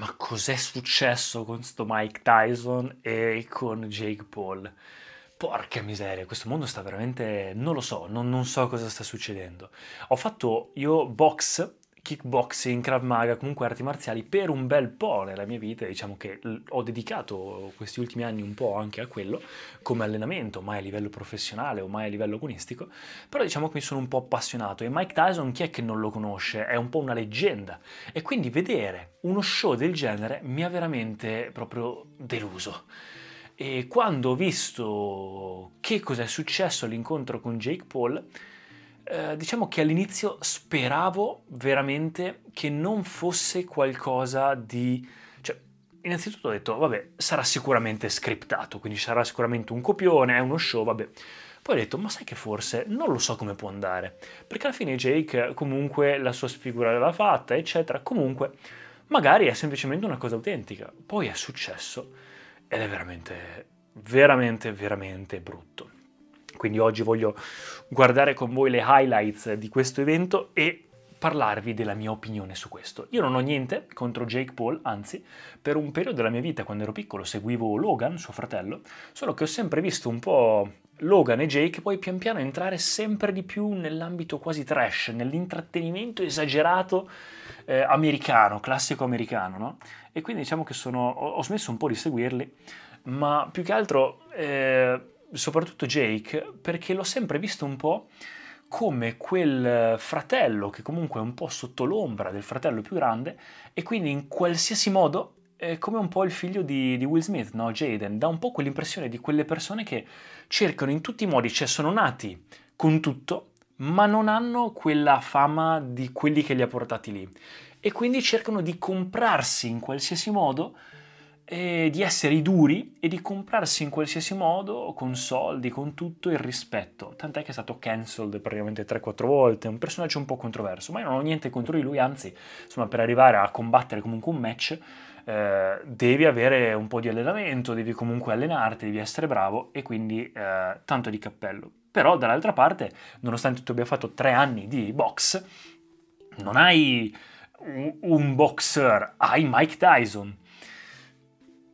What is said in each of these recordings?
ma cos'è successo con sto Mike Tyson e con Jake Paul? Porca miseria, questo mondo sta veramente... non lo so, non, non so cosa sta succedendo. Ho fatto io box kickboxing, Krav Maga, comunque arti marziali per un bel po' nella mia vita, diciamo che ho dedicato questi ultimi anni un po' anche a quello come allenamento, mai a livello professionale o mai a livello agonistico, però diciamo che mi sono un po' appassionato e Mike Tyson chi è che non lo conosce? È un po' una leggenda e quindi vedere uno show del genere mi ha veramente proprio deluso. E quando ho visto che cosa è successo all'incontro con Jake Paul, eh, diciamo che all'inizio speravo veramente che non fosse qualcosa di... Cioè, innanzitutto ho detto, vabbè, sarà sicuramente scriptato, quindi sarà sicuramente un copione, è uno show, vabbè. Poi ho detto, ma sai che forse non lo so come può andare, perché alla fine Jake comunque la sua sfigura l'aveva fatta, eccetera, comunque magari è semplicemente una cosa autentica. Poi è successo ed è veramente, veramente, veramente brutto. Quindi oggi voglio guardare con voi le highlights di questo evento e parlarvi della mia opinione su questo. Io non ho niente contro Jake Paul, anzi, per un periodo della mia vita, quando ero piccolo, seguivo Logan, suo fratello, solo che ho sempre visto un po' Logan e Jake poi pian piano entrare sempre di più nell'ambito quasi trash, nell'intrattenimento esagerato eh, americano, classico americano, no? E quindi diciamo che sono, ho, smesso un po' di seguirli, ma più che altro... Eh, soprattutto Jake perché l'ho sempre visto un po' come quel eh, fratello che comunque è un po' sotto l'ombra del fratello più grande e quindi in qualsiasi modo è come un po' il figlio di, di Will Smith, no? Jaden, dà un po' quell'impressione di quelle persone che cercano in tutti i modi, cioè sono nati con tutto, ma non hanno quella fama di quelli che li ha portati lì e quindi cercano di comprarsi in qualsiasi modo eh, di essere duri e di comprarsi in qualsiasi modo, con soldi, con tutto, il rispetto. Tant'è che è stato cancelled praticamente 3-4 volte, un personaggio un po' controverso, ma io non ho niente contro di lui, anzi, insomma, per arrivare a combattere comunque un match eh, devi avere un po' di allenamento, devi comunque allenarti, devi essere bravo e quindi eh, tanto di cappello. Però dall'altra parte, nonostante tu abbia fatto 3 anni di box, non hai un boxer, hai Mike Tyson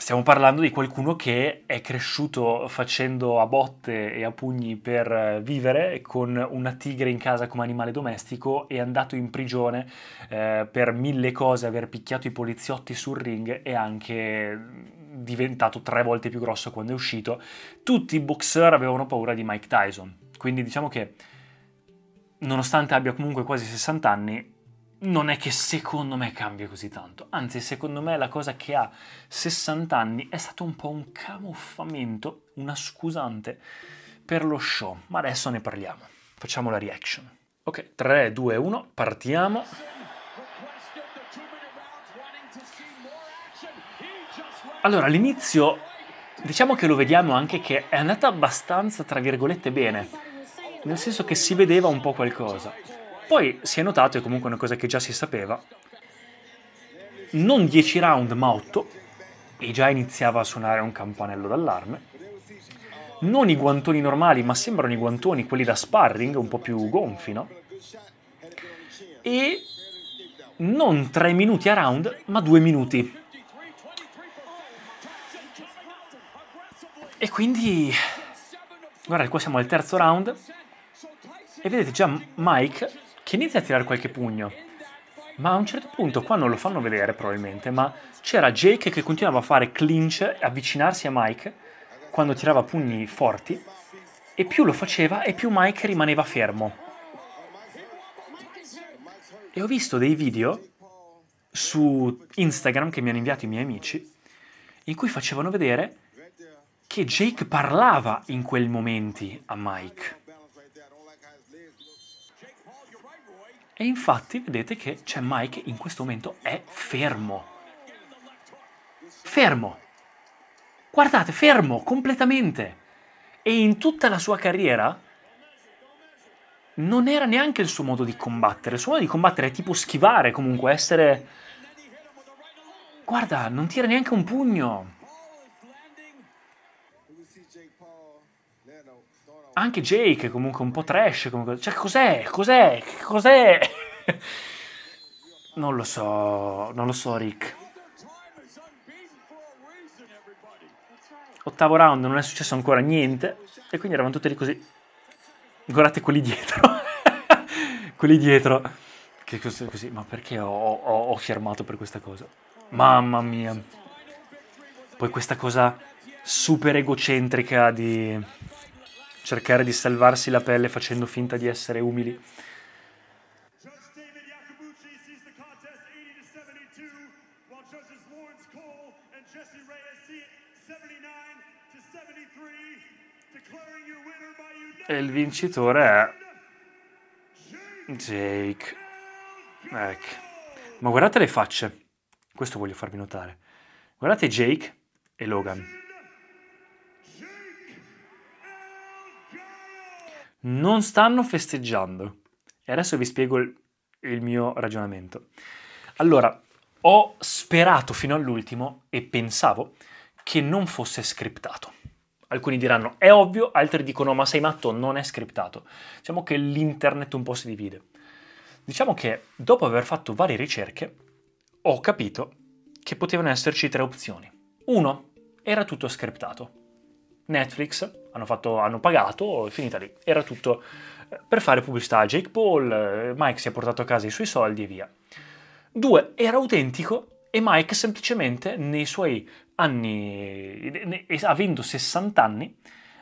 stiamo parlando di qualcuno che è cresciuto facendo a botte e a pugni per eh, vivere con una tigre in casa come animale domestico è andato in prigione eh, per mille cose, aver picchiato i poliziotti sul ring e anche diventato tre volte più grosso quando è uscito. Tutti i boxer avevano paura di Mike Tyson, quindi diciamo che nonostante abbia comunque quasi 60 anni non è che secondo me cambia così tanto, anzi secondo me la cosa che ha 60 anni è stato un po' un camuffamento, una scusante per lo show, ma adesso ne parliamo, facciamo la reaction. Ok, 3, 2, 1, partiamo. Allora, all'inizio diciamo che lo vediamo anche che è andata abbastanza, tra virgolette, bene, nel senso che si vedeva un po' qualcosa. Poi si è notato, è comunque una cosa che già si sapeva, non 10 round ma 8, e già iniziava a suonare un campanello d'allarme. Non i guantoni normali, ma sembrano i guantoni, quelli da sparring, un po' più gonfi, no? E non 3 minuti a round, ma 2 minuti. E quindi, guardate, qua siamo al terzo round e vedete già Mike che inizia a tirare qualche pugno. Ma a un certo punto, qua non lo fanno vedere probabilmente, ma c'era Jake che continuava a fare clinch, avvicinarsi a Mike quando tirava pugni forti, e più lo faceva e più Mike rimaneva fermo. E ho visto dei video su Instagram che mi hanno inviato i miei amici, in cui facevano vedere che Jake parlava in quei momenti a Mike. E infatti vedete che c'è Mike in questo momento è fermo. Fermo. Guardate, fermo completamente. E in tutta la sua carriera non era neanche il suo modo di combattere. Il suo modo di combattere è tipo schivare comunque, essere... Guarda, non tira neanche un pugno. Anche Jake è comunque un po' trash. Comunque. Cioè, cos'è? Cos'è? Cos'è? non lo so, non lo so, Rick. Ottavo round, non è successo ancora niente. E quindi eravamo tutti lì così. Guardate quelli dietro. quelli dietro. Che cos'è così? Ma perché ho, ho, ho fiarmato per questa cosa? Mamma mia. Poi questa cosa super egocentrica di cercare di salvarsi la pelle facendo finta di essere umili. E il vincitore è Jake. Ecco. Ma guardate le facce. Questo voglio farvi notare. Guardate Jake e Logan. non stanno festeggiando. E adesso vi spiego il, il mio ragionamento. Allora, ho sperato fino all'ultimo e pensavo che non fosse scriptato. Alcuni diranno è ovvio, altri dicono ma sei matto, non è scriptato. Diciamo che l'internet un po' si divide. Diciamo che dopo aver fatto varie ricerche ho capito che potevano esserci tre opzioni. Uno, era tutto scriptato. Netflix, hanno, fatto, hanno pagato, è finita lì. Era tutto eh, per fare pubblicità a Jake Paul, eh, Mike si è portato a casa i suoi soldi e via. Due, era autentico e Mike semplicemente nei suoi anni, avendo 60 anni,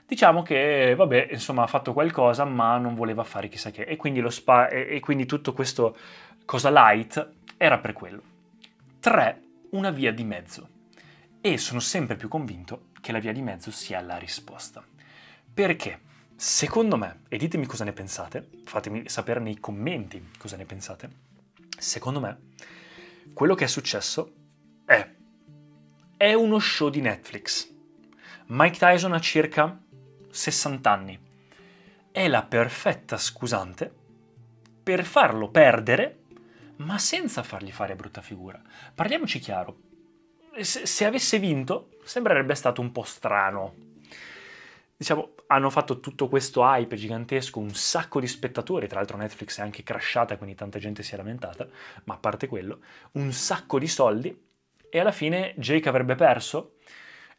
diciamo che vabbè, insomma, ha fatto qualcosa, ma non voleva fare chissà che. E quindi, lo spa, e, quindi tutto questo cosa light era per quello. Tre, Una via di mezzo e sono sempre più convinto che la via di mezzo sia la risposta. Perché? Secondo me, e ditemi cosa ne pensate, fatemi sapere nei commenti cosa ne pensate, secondo me quello che è successo è, è uno show di Netflix. Mike Tyson ha circa 60 anni. È la perfetta scusante per farlo perdere, ma senza fargli fare brutta figura. Parliamoci chiaro, se, avesse vinto, sembrerebbe stato un po' strano. Diciamo, hanno fatto tutto questo hype gigantesco, un sacco di spettatori, tra l'altro Netflix è anche crashata, quindi tanta gente si è lamentata, ma a parte quello, un sacco di soldi, e alla fine Jake avrebbe perso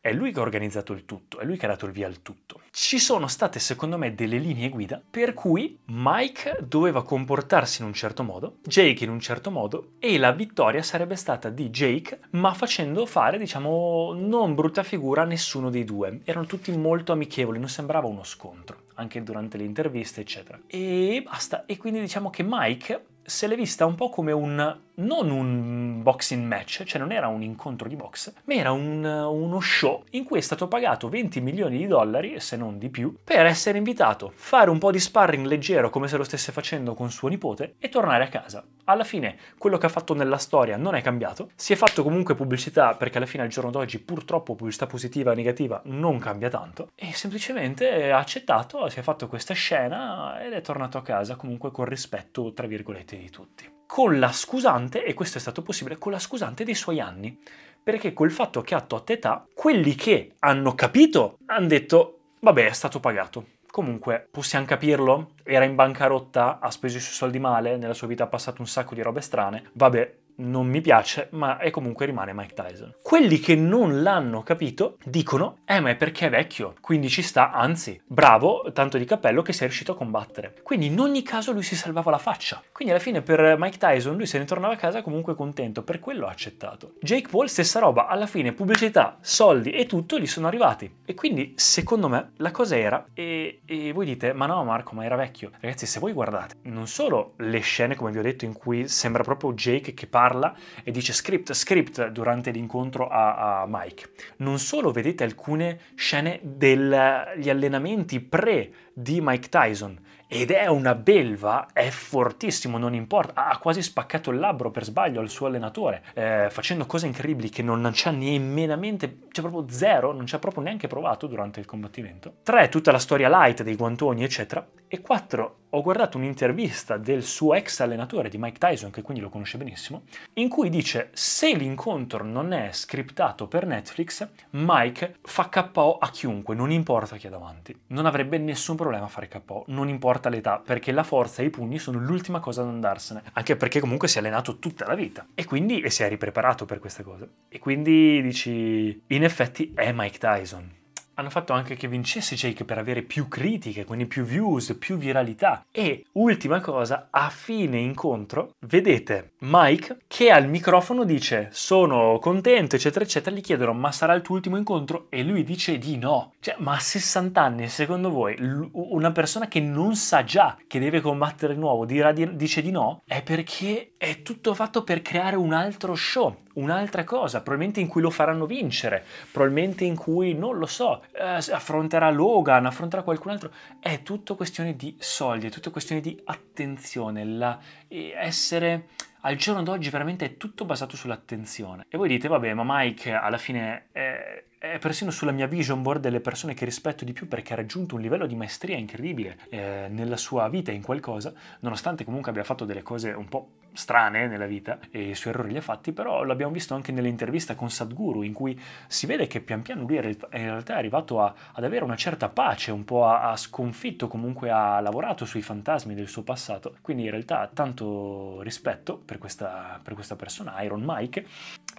è lui che ha organizzato il tutto, è lui che ha dato il via al tutto. Ci sono state, secondo me, delle linee guida per cui Mike doveva comportarsi in un certo modo, Jake in un certo modo, e la vittoria sarebbe stata di Jake, ma facendo fare, diciamo, non brutta figura a nessuno dei due. Erano tutti molto amichevoli, non sembrava uno scontro, anche durante le interviste, eccetera. E basta. E quindi diciamo che Mike se l'è vista un po' come un non un boxing match, cioè non era un incontro di box, ma era un, eh, uno show in cui è stato pagato 20 milioni di dollari, se non di più, per essere invitato, fare un po' di sparring leggero come se lo stesse facendo con suo nipote e tornare a casa. Alla fine quello che ha fatto nella storia non è cambiato, si è fatto comunque pubblicità perché alla fine al giorno d'oggi purtroppo pubblicità positiva o negativa non cambia tanto e semplicemente ha accettato, si è fatto questa scena ed è tornato a casa comunque con rispetto tra virgolette di tutti con la scusante, e questo è stato possibile, con la scusante dei suoi anni. Perché col fatto che ha tot età, quelli che hanno capito hanno detto, vabbè, è stato pagato. Comunque, possiamo capirlo? Era in bancarotta, ha speso i suoi soldi male, nella sua vita ha passato un sacco di robe strane. Vabbè, non mi piace, ma è comunque rimane Mike Tyson. Quelli che non l'hanno capito dicono, eh ma è perché è vecchio, quindi ci sta, anzi, bravo, tanto di cappello che sei riuscito a combattere. Quindi in ogni caso lui si salvava la faccia. Quindi alla fine per Mike Tyson lui se ne tornava a casa comunque contento, per quello ha accettato. Jake Paul stessa roba, alla fine pubblicità, soldi e tutto gli sono arrivati. E quindi secondo me la cosa era, e, e voi dite, ma no Marco, ma era vecchio. Ragazzi, se voi guardate, non solo le scene, come vi ho detto, in cui sembra proprio Jake che parla, parla e dice script, script durante l'incontro a, a Mike. Non solo vedete alcune scene degli allenamenti pre di Mike Tyson, ed è una belva, è fortissimo, non importa, ha quasi spaccato il labbro per sbaglio al suo allenatore, eh, facendo cose incredibili che non c'ha nemmenamente, c'è proprio zero, non ci proprio neanche provato durante il combattimento. 3. Tutta la storia light dei guantoni, eccetera. E 4 ho guardato un'intervista del suo ex allenatore di Mike Tyson, che quindi lo conosce benissimo, in cui dice se l'incontro non è scriptato per Netflix, Mike fa KO a chiunque, non importa chi è davanti. Non avrebbe nessun problema a fare KO, non importa l'età, perché la forza e i pugni sono l'ultima cosa ad andarsene, anche perché comunque si è allenato tutta la vita e quindi e si è ripreparato per queste cose. E quindi dici, in effetti è Mike Tyson hanno fatto anche che vincesse Jake per avere più critiche, quindi più views, più viralità. E ultima cosa, a fine incontro, vedete Mike che al microfono dice sono contento, eccetera, eccetera, gli chiedono ma sarà il tuo ultimo incontro? E lui dice di no. Cioè, ma a 60 anni, secondo voi, una persona che non sa già che deve combattere di nuovo dirà di, dice di no? È perché è tutto fatto per creare un altro show un'altra cosa, probabilmente in cui lo faranno vincere, probabilmente in cui, non lo so, eh, affronterà Logan, affronterà qualcun altro. È tutto questione di soldi, è tutto questione di attenzione, la, eh, essere... Al giorno d'oggi veramente è tutto basato sull'attenzione. E voi dite, vabbè, ma Mike alla fine è, è persino sulla mia vision board delle persone che rispetto di più perché ha raggiunto un livello di maestria incredibile eh, nella sua vita in qualcosa, nonostante comunque abbia fatto delle cose un po' strane nella vita e i suoi errori li ha fatti, però l'abbiamo visto anche nell'intervista con Sadhguru in cui si vede che pian piano lui in realtà è arrivato a, ad avere una certa pace, un po' ha, sconfitto, comunque ha lavorato sui fantasmi del suo passato, quindi in realtà tanto rispetto per questa, per questa persona, Iron Mike,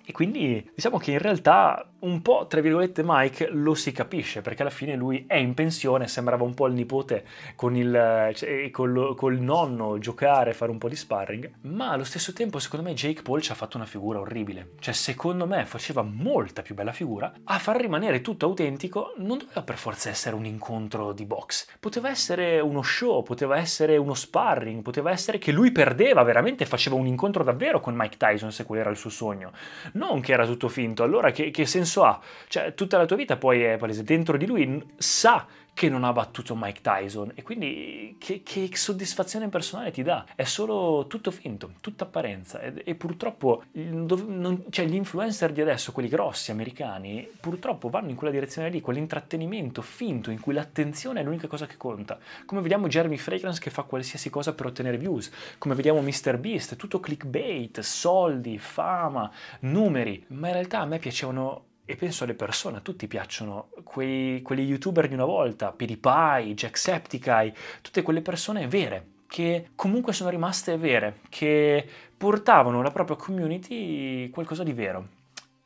e quindi diciamo che in realtà un po', tra virgolette, Mike lo si capisce, perché alla fine lui è in pensione, sembrava un po' il nipote con il, cioè, col, col nonno giocare, fare un po' di sparring, ma allo stesso tempo secondo me Jake Paul ci ha fatto una figura orribile, cioè secondo me faceva molta più bella figura, a far rimanere tutto autentico non doveva per forza essere un incontro di box, poteva essere uno show, poteva essere uno sparring, poteva essere che lui perdeva veramente, faceva un incontro davvero con Mike Tyson se quello era il suo sogno, non che era tutto finto, allora che, che senso ha? Cioè tutta la tua vita poi è palese, dentro di lui sa che non ha battuto Mike Tyson e quindi che, che soddisfazione personale ti dà? È solo tutto finto, tutta apparenza e, e purtroppo non, cioè, gli influencer di adesso, quelli grossi americani, purtroppo vanno in quella direzione lì, quell'intrattenimento finto in cui l'attenzione è l'unica cosa che conta. Come vediamo Jeremy Fragrance che fa qualsiasi cosa per ottenere views, come vediamo Mr. Beast, tutto clickbait, soldi, fama, numeri, ma in realtà a me piacevano e penso alle persone, a tutti piacciono quei, quegli youtuber di una volta, PewDiePie, Jacksepticeye, tutte quelle persone vere che comunque sono rimaste vere, che portavano la propria community qualcosa di vero.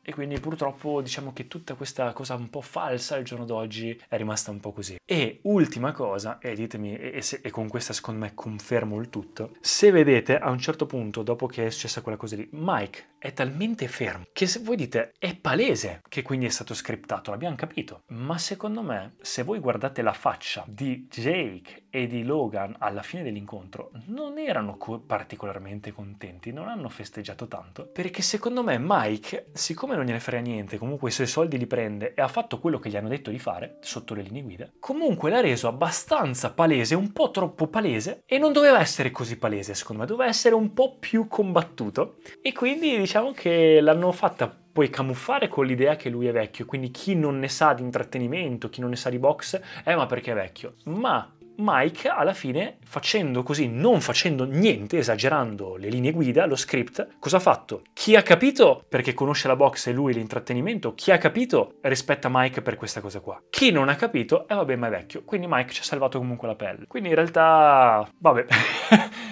E quindi purtroppo diciamo che tutta questa cosa un po' falsa al giorno d'oggi è rimasta un po' così. E ultima cosa, e ditemi, e, se, e, con questa secondo me confermo il tutto, se vedete a un certo punto, dopo che è successa quella cosa lì, Mike è talmente fermo che se voi dite è palese che quindi è stato scriptato, l'abbiamo capito, ma secondo me se voi guardate la faccia di Jake e di Logan alla fine dell'incontro, non erano co- particolarmente contenti, non hanno festeggiato tanto, perché secondo me Mike, siccome siccome non gliene frega niente, comunque i suoi soldi li prende e ha fatto quello che gli hanno detto di fare, sotto le linee guida, comunque l'ha reso abbastanza palese, un po' troppo palese, e non doveva essere così palese, secondo me, doveva essere un po' più combattuto. E quindi diciamo che l'hanno fatta poi camuffare con l'idea che lui è vecchio, quindi chi non ne sa di intrattenimento, chi non ne sa di box, è eh, ma perché è vecchio. Ma Mike alla fine facendo così, non facendo niente, esagerando le linee guida, lo script, cosa ha fatto? Chi ha capito perché conosce la box e lui l'intrattenimento, chi ha capito rispetta Mike per questa cosa qua. Chi non ha capito, eh vabbè ma è vecchio, quindi Mike ci ha salvato comunque la pelle. Quindi in realtà, vabbè...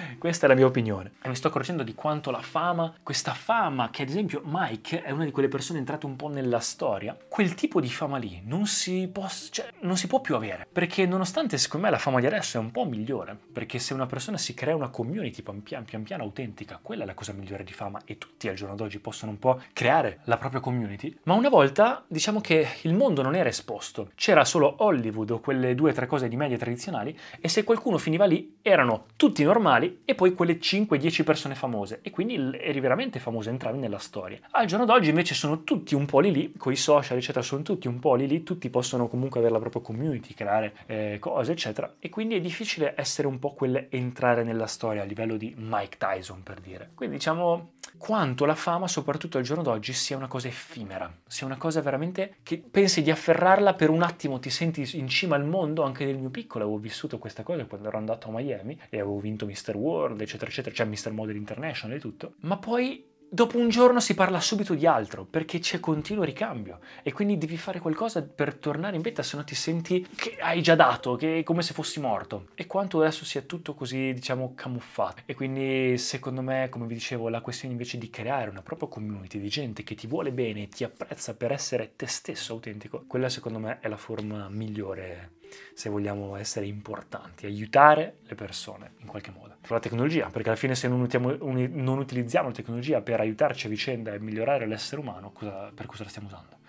Questa è la mia opinione. E mi sto accorgendo di quanto la fama, questa fama che ad esempio Mike è una di quelle persone entrate un po' nella storia, quel tipo di fama lì non si può, cioè, non si può più avere. Perché nonostante secondo me la fama di adesso è un po' migliore, perché se una persona si crea una community pian piano, pian piano autentica, quella è la cosa migliore di fama e tutti al giorno d'oggi possono un po' creare la propria community. Ma una volta diciamo che il mondo non era esposto, c'era solo Hollywood o quelle due o tre cose di media tradizionali e se qualcuno finiva lì erano tutti normali e poi quelle 5-10 persone famose e quindi eri veramente famoso, entravi nella storia. Al giorno d'oggi invece sono tutti un po' lì lì, con i social eccetera, sono tutti un po' lì lì, tutti possono comunque avere la propria community, creare eh, cose eccetera e quindi è difficile essere un po' quel entrare nella storia a livello di Mike Tyson per dire. Quindi diciamo quanto la fama soprattutto al giorno d'oggi sia una cosa effimera, sia una cosa veramente che pensi di afferrarla per un attimo, ti senti in cima al mondo, anche nel mio piccolo avevo vissuto questa cosa quando ero andato a Miami e avevo vinto Mr. World World, eccetera, eccetera, c'è Mr. Model International e tutto, ma poi dopo un giorno si parla subito di altro perché c'è continuo ricambio e quindi devi fare qualcosa per tornare in beta se no ti senti che hai già dato, che è come se fossi morto e quanto adesso sia tutto così diciamo camuffato e quindi secondo me come vi dicevo la questione invece di creare una propria community di gente che ti vuole bene e ti apprezza per essere te stesso autentico quella secondo me è la forma migliore se vogliamo essere importanti, aiutare le persone in qualche modo. La tecnologia, perché alla fine se non, utiamo, non utilizziamo la tecnologia per aiutarci a vicenda e migliorare l'essere umano, cosa, per cosa la stiamo usando?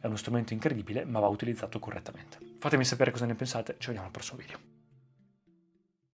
È uno strumento incredibile, ma va utilizzato correttamente. Fatemi sapere cosa ne pensate, ci vediamo al prossimo video.